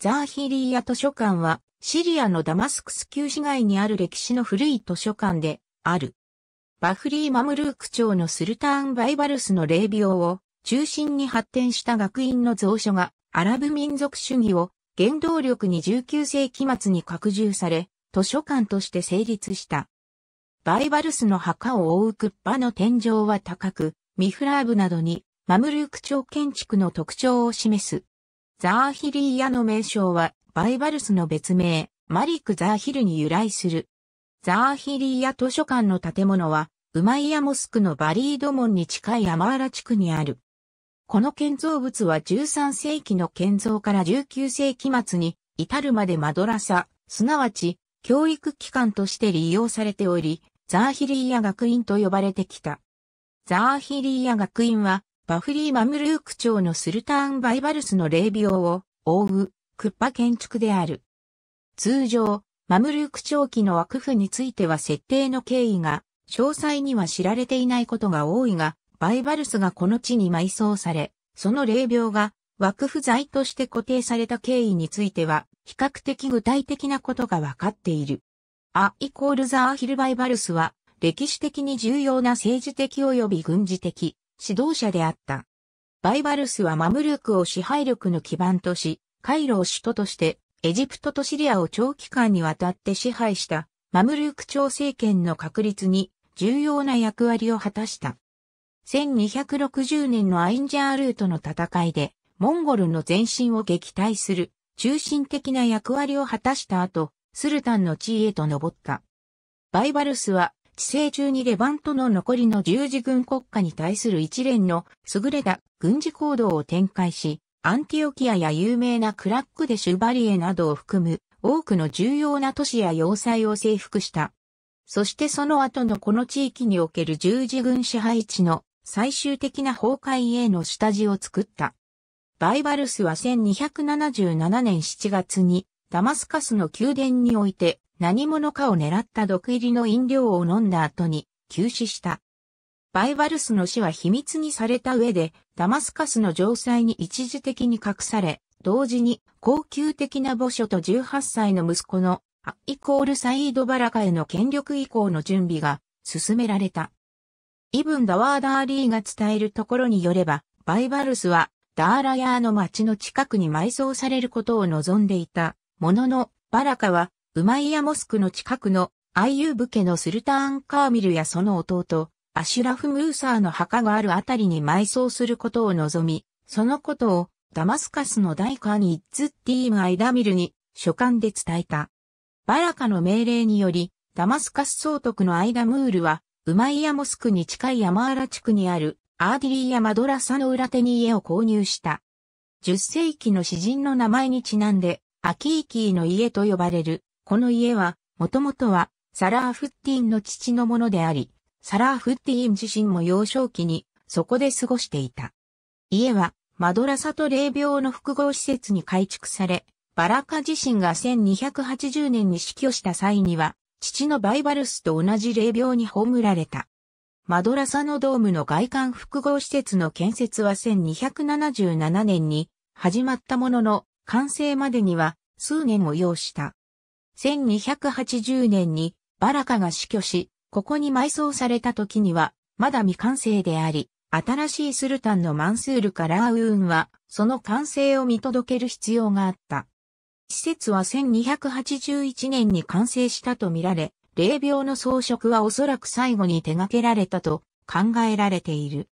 ザーヒリーヤ図書館は、シリアのダマスクス旧市街にある歴史の古い図書館である。バフリー・マムルーク朝のスルターン・バイバルスの霊廟を中心に発展した学院の蔵書がアラブ民族主義を原動力に19世紀末に拡充され、図書館として成立した。バイバルスの墓を覆うクッパの天井は高く、ミフラーブなどにマムルーク朝建築の特徴を示すザーヒリーヤの名称は、バイバルスの別名、マリク・ザーヒルに由来する。ザーヒリーヤ図書館の建物は、ウマイヤモスクのバリード門に近いアマーラ地区にある。この建造物は13世紀の建造から19世紀末に至るまでマドラサ、すなわち教育機関として利用されており、ザーヒリーヤ学院と呼ばれてきた。ザーヒリーヤ学院はバフリー・マムルーク朝のスルターン・バイバルスの霊廟を覆うクッパ建築である。通常、マムルーク朝期の枠府については設定の経緯が詳細には知られていないことが多いが、バイバルスがこの地に埋葬され、その霊廟が枠府在として固定された経緯については、比較的具体的なことがわかっている。ア・イコール・ザ・アヒル・バイバルスは、歴史的に重要な政治的及び軍事的、指導者であった。バイバルスはマムルークを支配力の基盤とし、カイロを首都として、エジプトとシリアを長期間にわたって支配した、マムルーク朝政権の確立に重要な役割を果たした。1260年のアインジャールートの戦いで、モンゴルの前進を撃退する中心的な役割を果たした後、スルタンの地位へと登った。バイバルスは地世中にレバントの残りの十字軍国家に対する一連の優れた軍事行動を展開し、アンティオキアや有名なクラックデシュバリエなどを含む多くの重要な都市や要塞を征服した。そしてその後のこの地域における十字軍支配地の最終的な崩壊への下地を作った。バイバルスは1277年7月にダマスカスの宮殿において何者かを狙った毒入りの飲料を飲んだ後に、急死した。バイバルスの死は秘密にされた上で、ダマスカスの城塞に一時的に隠され、同時に高級的な墓所と18歳の息子のアイコールサイードバラカへの権力移行の準備が進められた。イブン・ダワーダーリーが伝えるところによれば、バイバルスはダーラヤーの町の近くに埋葬されることを望んでいた。ものの、バラカはウマイヤモスクの近くのアイユーブ家のスルターン・カーミルやその弟、アシュラフ・ムーサーの墓があるあたりに埋葬することを望み、そのことをダマスカスの大官イッツ・ティーム・アイダミルに書簡で伝えた。バラカの命令により、ダマスカス総督のアイダムールは、ウマイヤモスクに近いヤマーラ地区にあるアーディリーヤマドラサの裏手に家を購入した。10世紀の詩人の名前にちなんで、アキーキーの家と呼ばれるこの家は、もともとは、サラーフッティンの父のものであり、サラーフッティン自身も幼少期に、そこで過ごしていた。家は、マドラサと霊廟の複合施設に改築され、バラカ自身が1280年に死去した際には、父のバイバルスと同じ霊廟に葬られた。マドラサのドームの外観複合施設の建設は1277年に始まったものの、完成までには数年を要した。1280年にバラカが死去し、ここに埋葬された時には、まだ未完成であり、新しいスルタンのマンスールからアウーンは、その完成を見届ける必要があった。施設は1281年に完成したとみられ、霊廟の装飾はおそらく最後に手掛けられたと考えられている。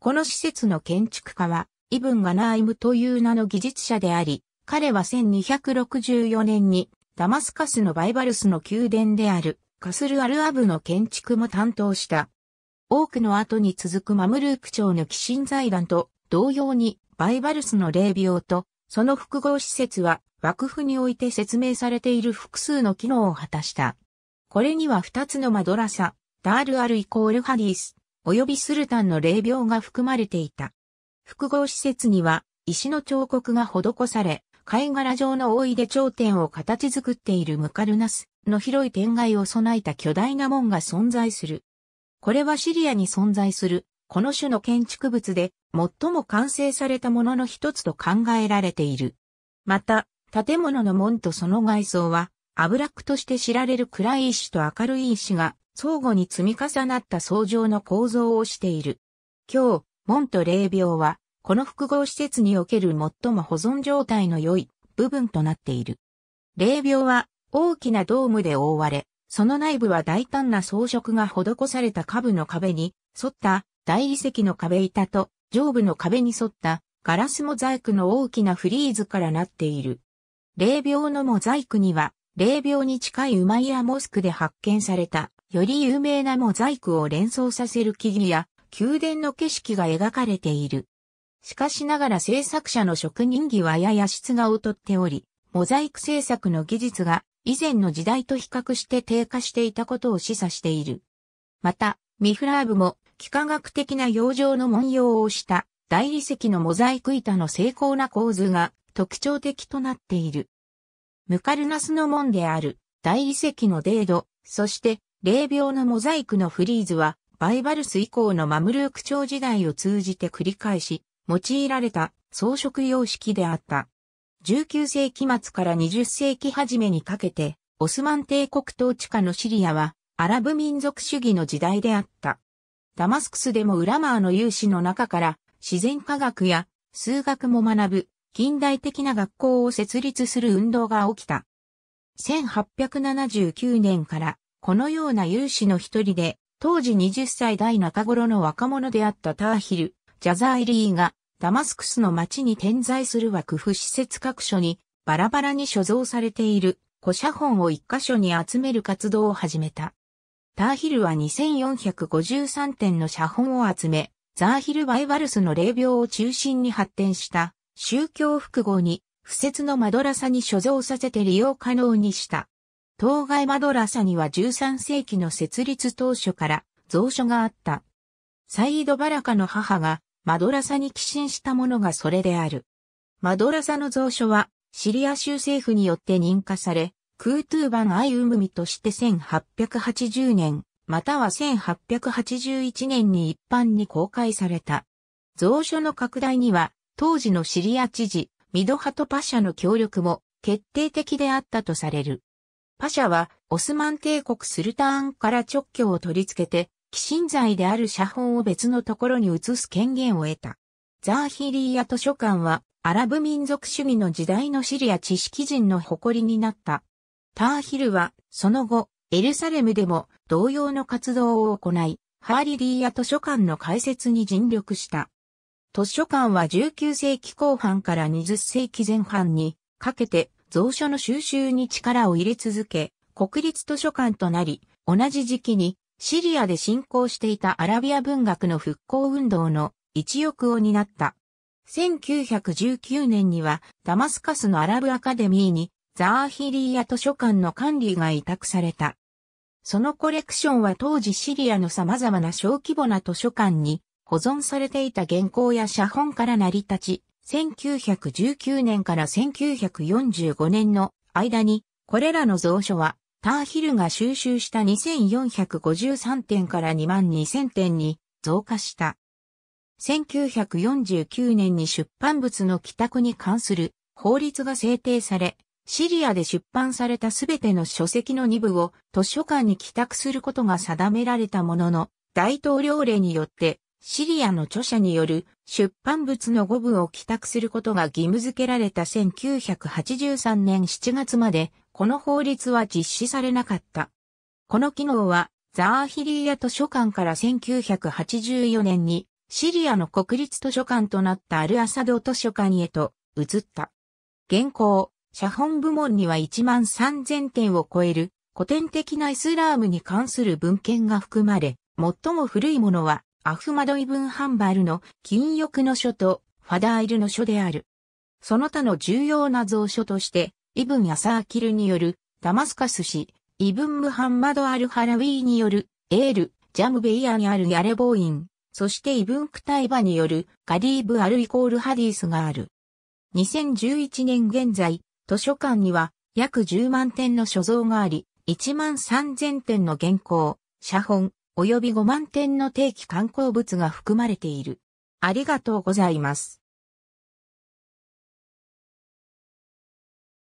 この施設の建築家は、イブン・ガナーイムという名の技術者であり、彼は1264年にダマスカスのバイバルスの宮殿であるカスルアルアブの建築も担当した。多くの後に続くマムルーク朝の寄進財団と同様にバイバルスの霊廟とその複合施設は枠府において説明されている複数の機能を果たした。これには2つのマドラサ、ダールアルイコールハディス、及びスルタンの霊廟が含まれていた。複合施設には石の彫刻が施され、貝殻状の覆いで頂点を形作っているムカルナスの広い天蓋を備えた巨大な門が存在する。これはシリアに存在する、この種の建築物で最も完成されたものの一つと考えられている。また、建物の門とその外装は、油くとして知られる暗い石と明るい石が相互に積み重なった層状の構造をしている。今日、門と霊廟はこの複合施設における最も保存状態の良い部分となっている。霊廟は大きなドームで覆われ、その内部は大胆な装飾が施された下部の壁に沿った大理石の壁板と上部の壁に沿ったガラスモザイクの大きなフリーズからなっている。霊廟のモザイクには、霊廟に近いウマイヤモスクで発見された、より有名なモザイクを連想させる木々や、宮殿の景色が描かれている。しかしながら制作者の職人技はやや質が劣っており、モザイク制作の技術が以前の時代と比較して低下していたことを示唆している。また、ミフラーブも幾何学的な養生の文様をした大理石のモザイク板の精巧な構図が特徴的となっている。ムカルナスの門である大理石のデード、そして霊廟のモザイクのフリーズはバイバルス以降のマムルーク朝時代を通じて繰り返し用いられた装飾様式であった。19世紀末から20世紀初めにかけて、オスマン帝国統治下のシリアは、アラブ民族主義の時代であった。ダマスクスでもウラマーの有志の中から、自然科学や数学も学ぶ、近代的な学校を設立する運動が起きた。1879年から、このような有志の一人で、当時20歳代中頃の若者であったターヒル、ジャザーイリーがダマスクスの町に点在する枠府施設各所にバラバラに所蔵されている古写本を一箇所に集める活動を始めた。ターヒルは2453点の写本を集め、ザーヒル・バイバルスの霊廟を中心に発展した宗教複合に、不設のマドラサに所蔵させて利用可能にした。当該マドラサには13世紀の設立当初から蔵書があった。サイード・バラカの母がマドラサに寄進したものがそれである。マドラサの蔵書は、シリア州政府によって認可され、クートゥーバン・アイ・ウムミとして1880年、または1881年に一般に公開された。蔵書の拡大には、当時のシリア知事、ミドハト・パシャの協力も決定的であったとされる。パシャは、オスマン帝国スルターンから直居を取り付けて、身罪である写本を別のところに移す権限を得た。ザーヒリーヤ図書館はアラブ民族主義の時代のシリア知識人の誇りになった。ターヒルはその後エルサレムでも同様の活動を行い、ハーリリーヤ図書館の開設に尽力した。図書館は19世紀後半から20世紀前半にかけて蔵書の収集に力を入れ続け、国立図書館となり、同じ時期にシリアで進行していたアラビア文学の復興運動の一翼を担った。1919年にはダマスカスのアラブアカデミーにザーヒリーヤ図書館の管理が委託された。そのコレクションは当時シリアの様々な小規模な図書館に保存されていた原稿や写本から成り立ち、1919年から1945年の間にこれらの蔵書はターヒルが収集した2453点から2万2000点に増加した。1949年に出版物の帰宅に関する法律が制定され、シリアで出版されたすべての書籍の2部を図書館に帰宅することが定められたものの、大統領令によってシリアの著者による出版物の5部を帰宅することが義務付けられた1983年7月までこの法律は実施されなかった。この機能は、ザーヒリーヤ図書館から1984年に、シリアの国立図書館となったアルアサド図書館へと移った。現行、写本部門には1万3000点を超える古典的なイスラームに関する文献が含まれ、最も古いものはアフマドイブン・ハンバルの禁欲の書とファダイルの書である。その他の重要な蔵書としてイブン・ヤサーキルによる、ダマスカス市、イブン・ムハンマド・アル・ハラウィーによる、エール、ジャムベイアにあるヤレボーイン、そしてイブン・クタイバによる、ガリーブ・アル・イコール・ハディースがある。2011年現在、図書館には約10万点の所蔵があり、1万3000点の原稿、写本、及び5万点の定期観光物が含まれている。ありがとうございます。